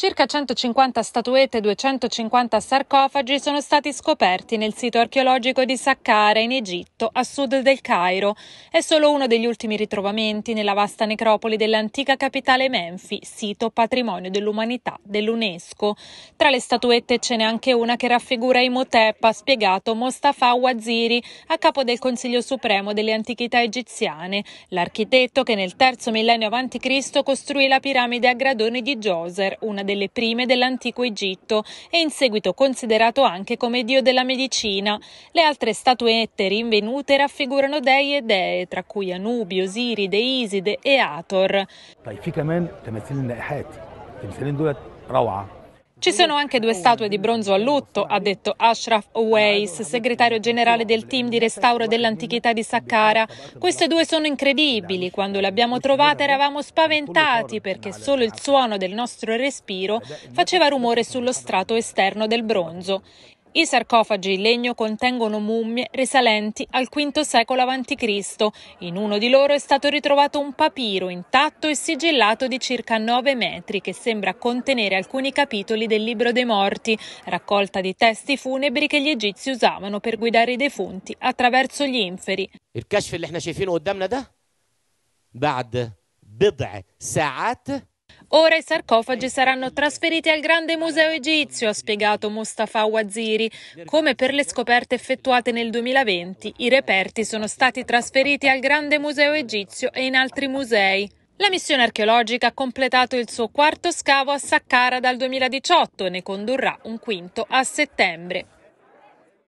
Circa 150 statuette e 250 sarcofagi sono stati scoperti nel sito archeologico di Saqqara in Egitto, a sud del Cairo. È solo uno degli ultimi ritrovamenti nella vasta necropoli dell'antica capitale Menfi, sito patrimonio dell'umanità dell'UNESCO. Tra le statuette ce n'è anche una che raffigura Imhotep, ha spiegato Mostafa Waziri, a capo del Consiglio Supremo delle Antichità Egiziane, l'architetto che nel terzo millennio a.C. costruì la piramide a gradoni di Djoser, una delle delle prime dell'antico Egitto e in seguito considerato anche come dio della medicina. Le altre statuette rinvenute raffigurano dei e dee, tra cui Anubi, Osiride, Iside e Ator. Ci sono anche due statue di bronzo a lutto, ha detto Ashraf Owais, segretario generale del team di restauro dell'antichità di Saqqara. Queste due sono incredibili. Quando le abbiamo trovate eravamo spaventati perché solo il suono del nostro respiro faceva rumore sullo strato esterno del bronzo. I sarcofagi in legno contengono mummie risalenti al V secolo a.C. In uno di loro è stato ritrovato un papiro intatto e sigillato di circa 9 metri che sembra contenere alcuni capitoli del Libro dei Morti, raccolta di testi funebri che gli egizi usavano per guidare i defunti attraverso gli inferi. Il kashf اللي احنا شايفينه قدامنا ده بعد بضع ساعات Ora i sarcofagi saranno trasferiti al Grande Museo Egizio, ha spiegato Mustafa Waziri. Come per le scoperte effettuate nel 2020, i reperti sono stati trasferiti al Grande Museo Egizio e in altri musei. La missione archeologica ha completato il suo quarto scavo a Saqqara dal 2018 e ne condurrà un quinto a settembre.